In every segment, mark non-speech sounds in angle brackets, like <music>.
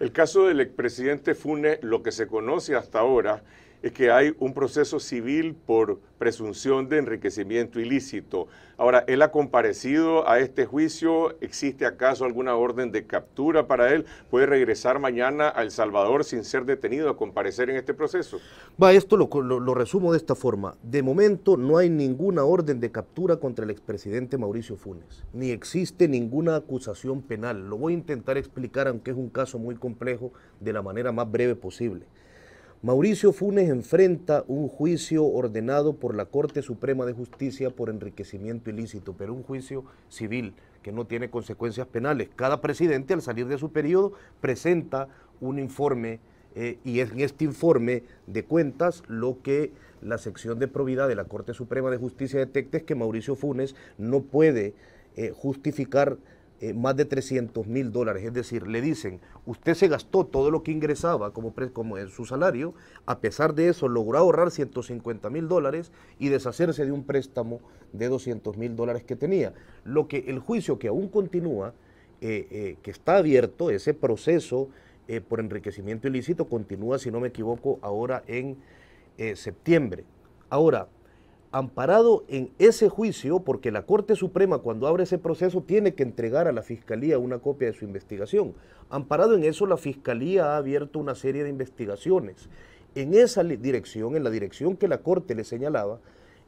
El caso del expresidente Fune, lo que se conoce hasta ahora, es que hay un proceso civil por presunción de enriquecimiento ilícito. Ahora, ¿él ha comparecido a este juicio? ¿Existe acaso alguna orden de captura para él? ¿Puede regresar mañana a El Salvador sin ser detenido a comparecer en este proceso? Va, esto lo, lo resumo de esta forma. De momento no hay ninguna orden de captura contra el expresidente Mauricio Funes, ni existe ninguna acusación penal. Lo voy a intentar explicar, aunque es un caso muy complejo, de la manera más breve posible. Mauricio Funes enfrenta un juicio ordenado por la Corte Suprema de Justicia por enriquecimiento ilícito, pero un juicio civil que no tiene consecuencias penales. Cada presidente al salir de su periodo presenta un informe eh, y en este informe de cuentas lo que la sección de probidad de la Corte Suprema de Justicia detecta es que Mauricio Funes no puede eh, justificar eh, más de 300 mil dólares. Es decir, le dicen, usted se gastó todo lo que ingresaba como, en su salario, a pesar de eso logró ahorrar 150 mil dólares y deshacerse de un préstamo de 200 mil dólares que tenía. Lo que el juicio que aún continúa, eh, eh, que está abierto, ese proceso por enriquecimiento ilícito continúa, si no me equivoco, ahora en septiembre. Ahora, amparado en ese juicio, porque la Corte Suprema cuando abre ese proceso tiene que entregar a la Fiscalía una copia de su investigación. Amparado en eso, la Fiscalía ha abierto una serie de investigaciones en esa dirección, en la dirección que la Corte le señalaba,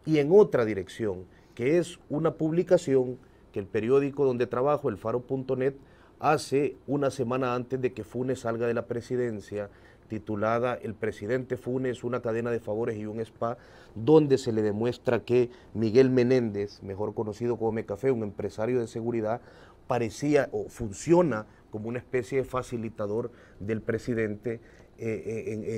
y en otra dirección, que es una publicación que el periódico donde trabajo, el faro.net, hace una semana antes de que Funes salga de la presidencia, titulada El presidente Funes, una cadena de favores y un spa, donde se le demuestra que Miguel Menéndez, mejor conocido como Mecafé, un empresario de seguridad, parecía o funciona como una especie de facilitador del presidente eh,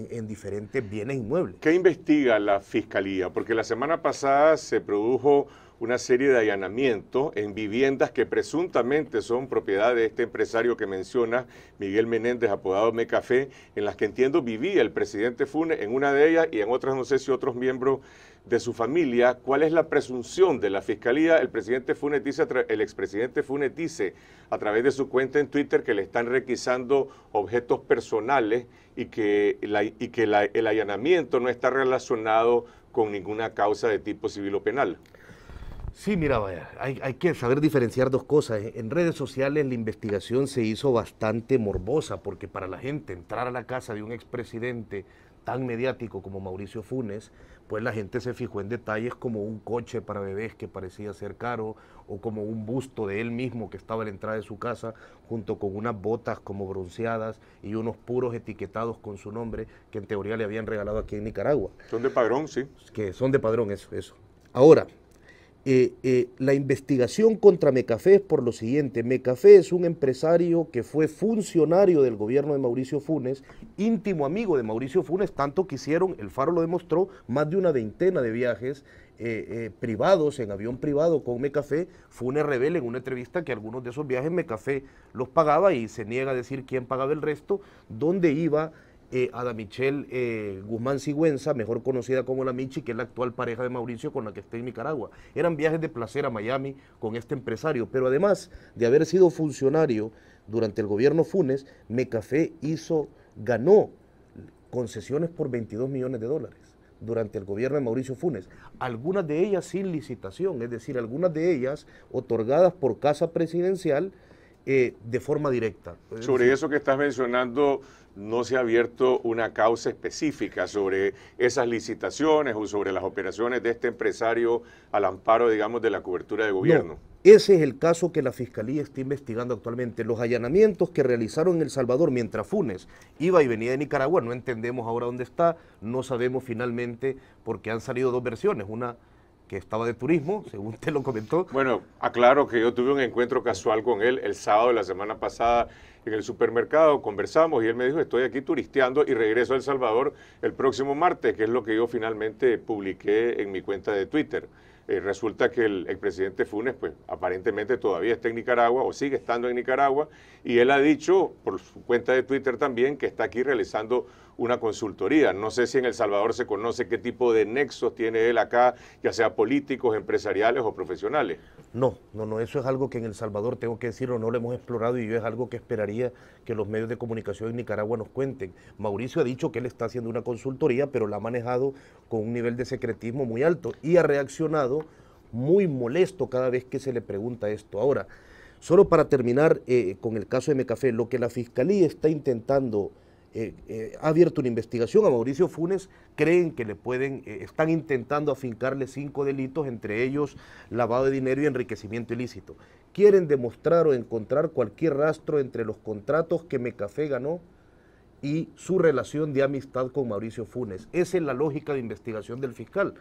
eh, en, en, diferentes bienes inmuebles. ¿Qué investiga la fiscalía? Porque la semana pasada se produjo una serie de allanamientos en viviendas que presuntamente son propiedad de este empresario que menciona, Miguel Menéndez, apodado Mecafé, en las que entiendo vivía el presidente Funes, en una de ellas y en otras no sé si otros miembros de su familia. ¿Cuál es la presunción de la fiscalía? El presidente Funes dice, el expresidente Funes dice a través de su cuenta en Twitter que le están requisando objetos personales y que, y que el allanamiento no está relacionado con ninguna causa de tipo civil o penal. Sí, mira, vaya, hay, que saber diferenciar dos cosas. ¿eh? En redes sociales la investigación se hizo bastante morbosa, porque para la gente entrar a la casa de un expresidente tan mediático como Mauricio Funes, pues la gente se fijó en detalles como un coche para bebés que parecía ser caro, o como un busto de él mismo que estaba a la entrada de su casa, junto con unas botas como bronceadas y unos puros etiquetados con su nombre, que en teoría le habían regalado aquí en Nicaragua. Son de padrón, sí. Que son de padrón, eso, eso. Ahora, eh, eh, la investigación contra Mecafé es por lo siguiente. Mecafé es un empresario que fue funcionario del gobierno de Mauricio Funes, íntimo amigo de Mauricio Funes, tanto que hicieron, el Faro lo demostró, más de una veintena de viajes eh, privados, en avión privado con Mecafé. Funes revela en una entrevista que algunos de esos viajes Mecafé los pagaba y se niega a decir quién pagaba el resto, dónde iba eh, a la Michelle eh, Guzmán Sigüenza, mejor conocida como la Michi, que es la actual pareja de Mauricio con la que está en Nicaragua. Eran viajes de placer a Miami con este empresario, pero además de haber sido funcionario durante el gobierno Funes, Mecafé hizo, ganó concesiones por 22 millones de dólares durante el gobierno de Mauricio Funes, algunas de ellas sin licitación, es decir, algunas de ellas otorgadas por Casa Presidencial eh, de forma directa. Sobre eso que estás mencionando, no se ha abierto una causa específica sobre esas licitaciones o sobre las operaciones de este empresario al amparo, digamos, de la cobertura de gobierno. Ese es el caso que la Fiscalía está investigando actualmente. Los allanamientos que realizaron en El Salvador mientras Funes iba y venía de Nicaragua, no entendemos ahora dónde está, no sabemos finalmente porque han salido dos versiones, una que estaba de turismo, <laughs> según te lo comentó. Bueno, aclaro que yo tuve un encuentro casual con él el sábado de la semana pasada en el supermercado, conversamos y él me dijo, estoy aquí turisteando y regreso a El Salvador el próximo martes, que es lo que yo finalmente publiqué en mi cuenta de Twitter. Eh, resulta que el presidente Funes, pues aparentemente todavía está en Nicaragua o sigue estando en Nicaragua, y él ha dicho, por su cuenta de Twitter también, que está aquí realizando una consultoría. No sé si en El Salvador se conoce qué tipo de nexos tiene él acá, ya sea políticos, empresariales o profesionales. No, no, no, eso es algo que en El Salvador, tengo que decirlo, no lo hemos explorado y yo es algo que esperaría que los medios de comunicación en Nicaragua nos cuenten. Mauricio ha dicho que él está haciendo una consultoría, pero la ha manejado con un nivel de secretismo muy alto y ha reaccionado muy molesto cada vez que se le pregunta esto. Ahora, solo para terminar eh, con el caso de Mecafé, lo que la Fiscalía está intentando eh, eh, ha abierto una investigación a Mauricio Funes, creen que le pueden, eh, están intentando afincarle cinco delitos, entre ellos lavado de dinero y enriquecimiento ilícito. Quieren demostrar o encontrar cualquier rastro entre los contratos que Mecafé ganó y su relación de amistad con Mauricio Funes. Esa es la lógica de investigación del fiscal.